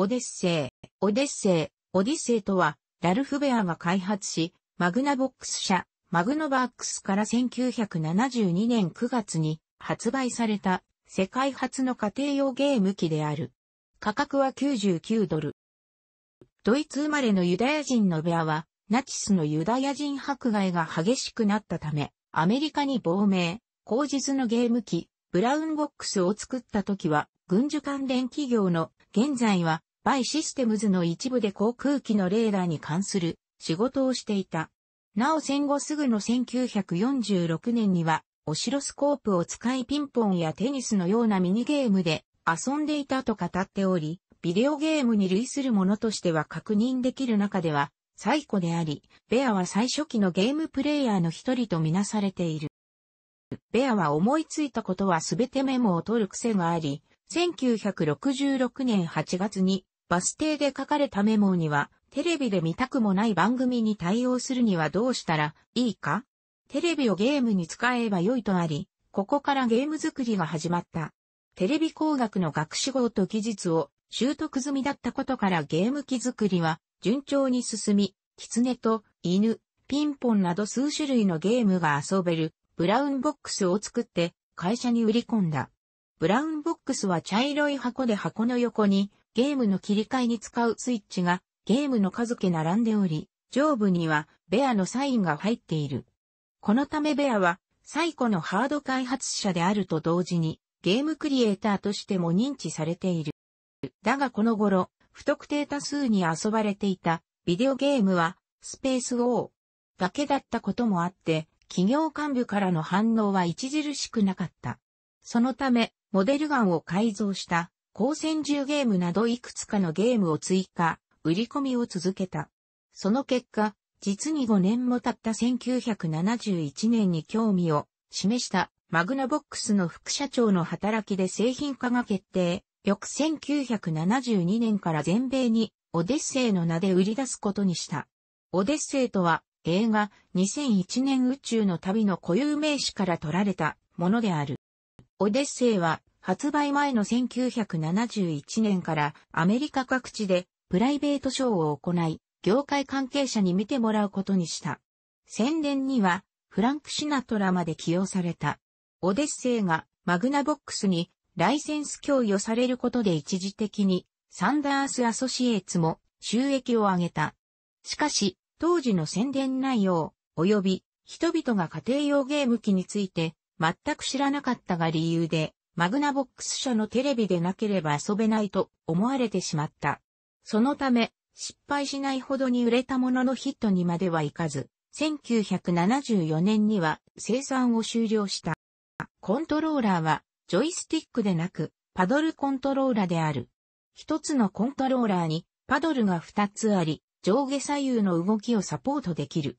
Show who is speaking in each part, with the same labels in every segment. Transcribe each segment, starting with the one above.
Speaker 1: オデッセイ、オデッセイ、オディセイとは、ラルフベアが開発し、マグナボックス社、マグノバックスから1972年9月に発売された世界初の家庭用ゲーム機である。価格は99ドル。ドイツ生まれのユダヤ人のベアは、ナチスのユダヤ人迫害が激しくなったため、アメリカに亡命、後日のゲーム機、ブラウンボックスを作った時は、軍需関連企業の、現在はバイシステムズの一部で航空機のレーダーに関する仕事をしていた。なお戦後すぐの1946年には、オシロスコープを使いピンポンやテニスのようなミニゲームで遊んでいたと語っており、ビデオゲームに類するものとしては確認できる中では最古であり、ベアは最初期のゲームプレイヤーの一人とみなされている。ベアは思いついたことはすべてメモを取る癖があり、1966年8月にバス停で書かれたメモには、テレビで見たくもない番組に対応するにはどうしたらいいかテレビをゲームに使えば良いとあり、ここからゲーム作りが始まった。テレビ工学の学士号と技術を習得済みだったことからゲーム機作りは順調に進み、狐と犬、ピンポンなど数種類のゲームが遊べるブラウンボックスを作って会社に売り込んだ。ブラウンボックスは茶色い箱で箱の横にゲームの切り替えに使うスイッチがゲームの数家並んでおり、上部にはベアのサインが入っている。このためベアは最古のハード開発者であると同時にゲームクリエイターとしても認知されている。だがこの頃、不特定多数に遊ばれていたビデオゲームはスペース O だけだったこともあって、企業幹部からの反応は著しくなかった。そのため、モデルガンを改造した光線銃ゲームなどいくつかのゲームを追加、売り込みを続けた。その結果、実に5年も経った1971年に興味を示したマグナボックスの副社長の働きで製品化が決定。翌1972年から全米にオデッセイの名で売り出すことにした。オデッセイとは映画2001年宇宙の旅の固有名詞から取られたものである。オデッセイは発売前の1971年からアメリカ各地でプライベートショーを行い、業界関係者に見てもらうことにした。宣伝にはフランク・シナトラまで起用された。オデッセイがマグナボックスにライセンス供与されることで一時的にサンダース・アソシエイツも収益を上げた。しかし、当時の宣伝内容、及び人々が家庭用ゲーム機について全く知らなかったが理由で、マグナボックス社のテレビでなければ遊べないと思われてしまった。そのため、失敗しないほどに売れたもののヒットにまではいかず、1974年には生産を終了した。コントローラーは、ジョイスティックでなく、パドルコントローラーである。一つのコントローラーに、パドルが二つあり、上下左右の動きをサポートできる。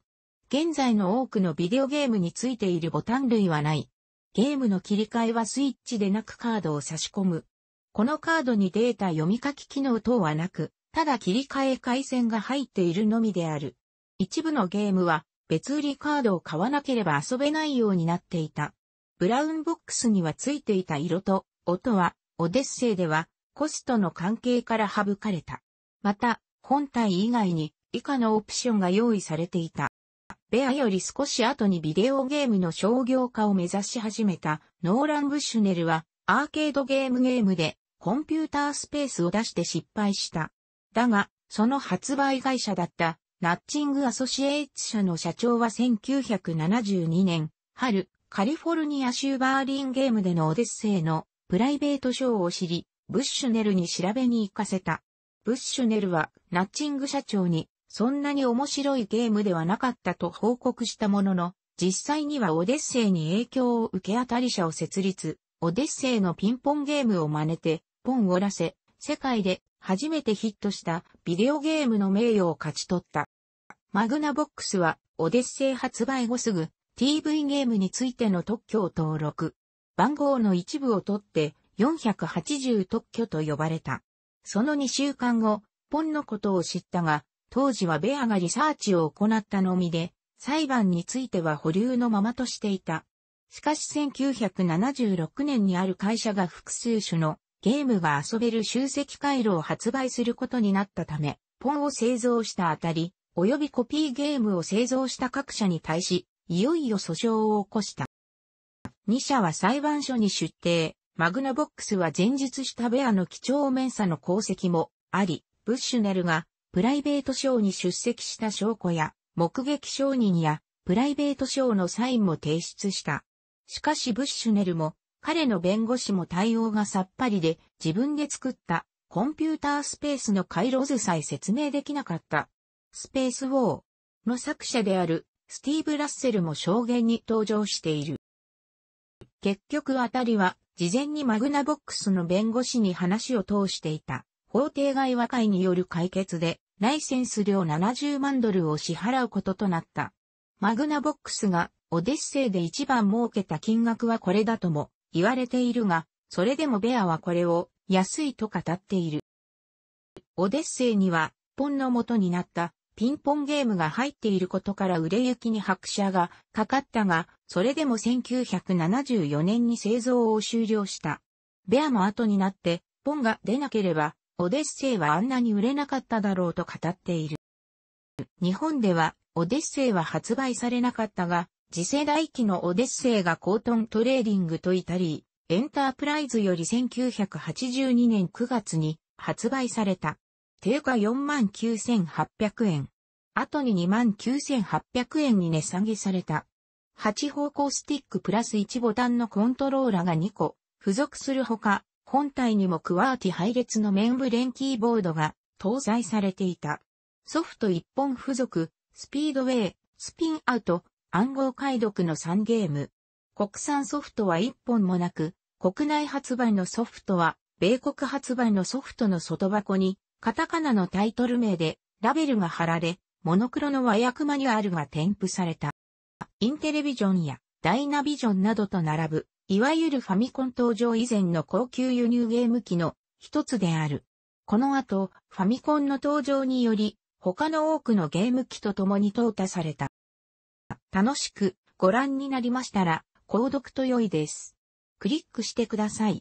Speaker 1: 現在の多くのビデオゲームについているボタン類はない。ゲームの切り替えはスイッチでなくカードを差し込む。このカードにデータ読み書き機能等はなく、ただ切り替え回線が入っているのみである。一部のゲームは別売りカードを買わなければ遊べないようになっていた。ブラウンボックスにはついていた色と音はオデッセイではコストの関係から省かれた。また、本体以外に以下のオプションが用意されていた。ベアより少し後にビデオゲームの商業化を目指し始めたノーラン・ブッシュネルはアーケードゲームゲームでコンピュータースペースを出して失敗した。だが、その発売会社だったナッチング・アソシエイツ社の社長は1972年春、カリフォルニア州バーリンゲームでのオデッセイのプライベートショーを知り、ブッシュネルに調べに行かせた。ブッシュネルはナッチング社長にそんなに面白いゲームではなかったと報告したものの、実際にはオデッセイに影響を受け当たり者を設立、オデッセイのピンポンゲームを真似て、ポンを出せ、世界で初めてヒットしたビデオゲームの名誉を勝ち取った。マグナボックスは、オデッセイ発売後すぐ、TV ゲームについての特許を登録。番号の一部を取って、480特許と呼ばれた。その2週間後、ポンのことを知ったが、当時はベアがリサーチを行ったのみで、裁判については保留のままとしていた。しかし1976年にある会社が複数種のゲームが遊べる集積回路を発売することになったため、ポンを製造したあたり、及びコピーゲームを製造した各社に対し、いよいよ訴訟を起こした。2社は裁判所に出廷、マグナボックスは前述したベアの貴重面差の功績もあり、ブッシュネルがプライベートショーに出席した証拠や、目撃証人や、プライベートショーのサインも提出した。しかしブッシュネルも、彼の弁護士も対応がさっぱりで、自分で作ったコンピュータースペースの回路図さえ説明できなかった。スペースウォーの作者であるスティーブ・ラッセルも証言に登場している。結局あたりは事前にマグナボックスの弁護士に話を通していた。法定外和解による解決で、ライセンス料70万ドルを支払うこととなった。マグナボックスがオデッセイで一番儲けた金額はこれだとも言われているが、それでもベアはこれを安いと語っている。オデッセイには、ポンの元になったピンポンゲームが入っていることから売れ行きに拍車がかかったが、それでも1974年に製造を終了した。ベアも後になって、ポンが出なければ、オデッセイはあんなに売れなかっただろうと語っている。日本では、オデッセイは発売されなかったが、次世代機のオデッセイがコートントレーディングといたり、エンタープライズより1982年9月に発売された。定価49,800円。後に29,800円に値下げされた。8方向スティックプラス1ボタンのコントローラが2個、付属するほか、本体にもクワーティ配列の面ブレンキーボードが搭載されていた。ソフト1本付属、スピードウェイ、スピンアウト、暗号解読の3ゲーム。国産ソフトは1本もなく、国内発売のソフトは、米国発売のソフトの外箱に、カタカナのタイトル名で、ラベルが貼られ、モノクロの和訳マニュアルが添付された。インテレビジョンやダイナビジョンなどと並ぶいわゆるファミコン登場以前の高級輸入ゲーム機の一つである。この後、ファミコンの登場により、他の多くのゲーム機と共に淘汰された。楽しくご覧になりましたら、購読と良いです。クリックしてください。